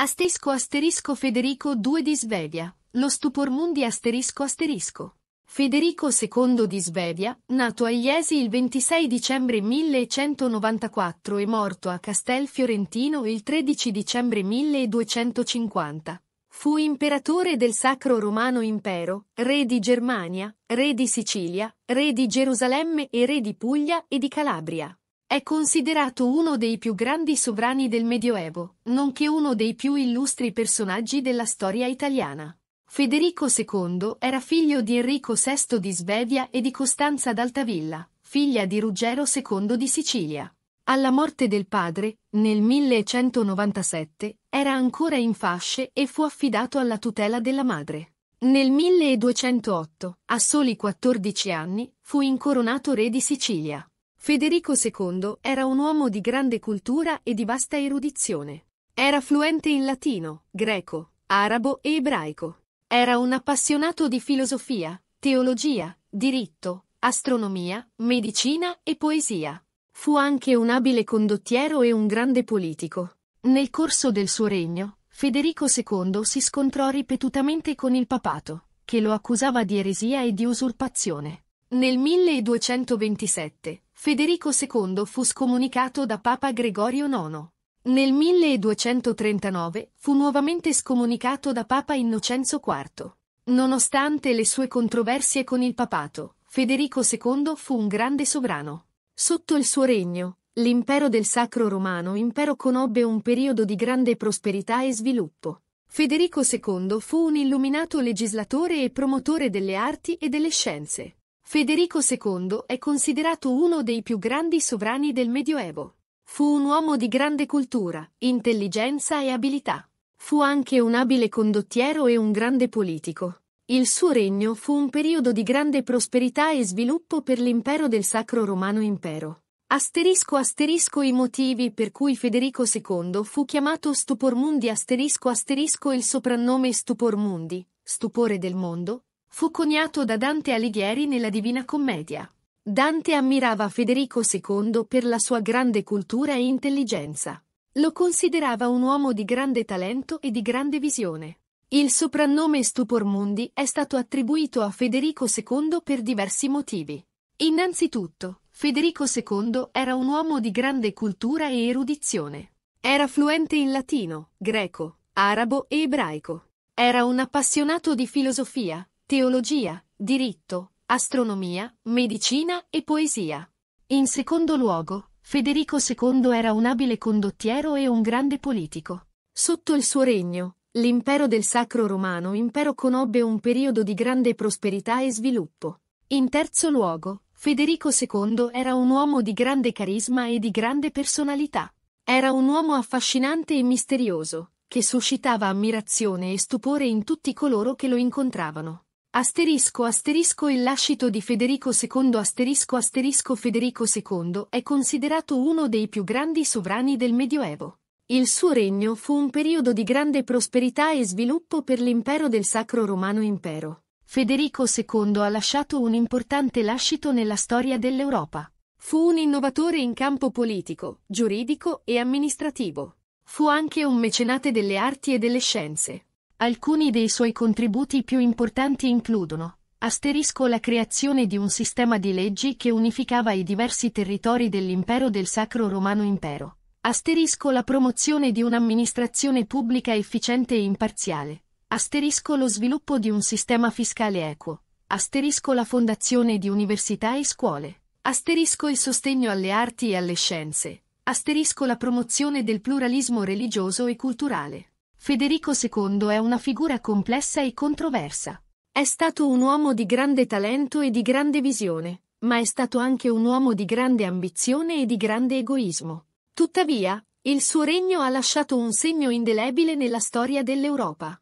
Asterisco asterisco Federico II di Svevia, lo stupor mundi asterisco asterisco. Federico II di Svevia, nato a Iesi il 26 dicembre 1194 e morto a Castel Fiorentino il 13 dicembre 1250. Fu imperatore del Sacro Romano Impero, re di Germania, re di Sicilia, re di Gerusalemme e re di Puglia e di Calabria. È considerato uno dei più grandi sovrani del Medioevo, nonché uno dei più illustri personaggi della storia italiana. Federico II era figlio di Enrico VI di Svevia e di Costanza d'Altavilla, figlia di Ruggero II di Sicilia. Alla morte del padre, nel 1197, era ancora in fasce e fu affidato alla tutela della madre. Nel 1208, a soli 14 anni, fu incoronato re di Sicilia. Federico II era un uomo di grande cultura e di vasta erudizione. Era fluente in latino, greco, arabo e ebraico. Era un appassionato di filosofia, teologia, diritto, astronomia, medicina e poesia. Fu anche un abile condottiero e un grande politico. Nel corso del suo regno, Federico II si scontrò ripetutamente con il papato, che lo accusava di eresia e di usurpazione. Nel 1227 Federico II fu scomunicato da Papa Gregorio IX. Nel 1239 fu nuovamente scomunicato da Papa Innocenzo IV. Nonostante le sue controversie con il papato, Federico II fu un grande sovrano. Sotto il suo regno, l'impero del Sacro Romano Impero conobbe un periodo di grande prosperità e sviluppo. Federico II fu un illuminato legislatore e promotore delle arti e delle scienze. Federico II è considerato uno dei più grandi sovrani del Medioevo. Fu un uomo di grande cultura, intelligenza e abilità. Fu anche un abile condottiero e un grande politico. Il suo regno fu un periodo di grande prosperità e sviluppo per l'impero del Sacro Romano Impero. Asterisco asterisco i motivi per cui Federico II fu chiamato Stupormundi asterisco asterisco il soprannome Stupormundi, stupore del mondo, fu coniato da Dante Alighieri nella Divina Commedia. Dante ammirava Federico II per la sua grande cultura e intelligenza. Lo considerava un uomo di grande talento e di grande visione. Il soprannome Stupor Mundi è stato attribuito a Federico II per diversi motivi. Innanzitutto, Federico II era un uomo di grande cultura e erudizione. Era fluente in latino, greco, arabo e ebraico. Era un appassionato di filosofia, teologia, diritto, astronomia, medicina e poesia. In secondo luogo, Federico II era un abile condottiero e un grande politico. Sotto il suo regno, l'impero del Sacro Romano Impero conobbe un periodo di grande prosperità e sviluppo. In terzo luogo, Federico II era un uomo di grande carisma e di grande personalità. Era un uomo affascinante e misterioso, che suscitava ammirazione e stupore in tutti coloro che lo incontravano. Asterisco asterisco il lascito di Federico II asterisco asterisco Federico II è considerato uno dei più grandi sovrani del Medioevo. Il suo regno fu un periodo di grande prosperità e sviluppo per l'impero del Sacro Romano Impero. Federico II ha lasciato un importante lascito nella storia dell'Europa. Fu un innovatore in campo politico, giuridico e amministrativo. Fu anche un mecenate delle arti e delle scienze. Alcuni dei suoi contributi più importanti includono asterisco la creazione di un sistema di leggi che unificava i diversi territori dell'impero del Sacro Romano Impero, asterisco la promozione di un'amministrazione pubblica efficiente e imparziale, asterisco lo sviluppo di un sistema fiscale equo, asterisco la fondazione di università e scuole, asterisco il sostegno alle arti e alle scienze, asterisco la promozione del pluralismo religioso e culturale. Federico II è una figura complessa e controversa. È stato un uomo di grande talento e di grande visione, ma è stato anche un uomo di grande ambizione e di grande egoismo. Tuttavia, il suo regno ha lasciato un segno indelebile nella storia dell'Europa.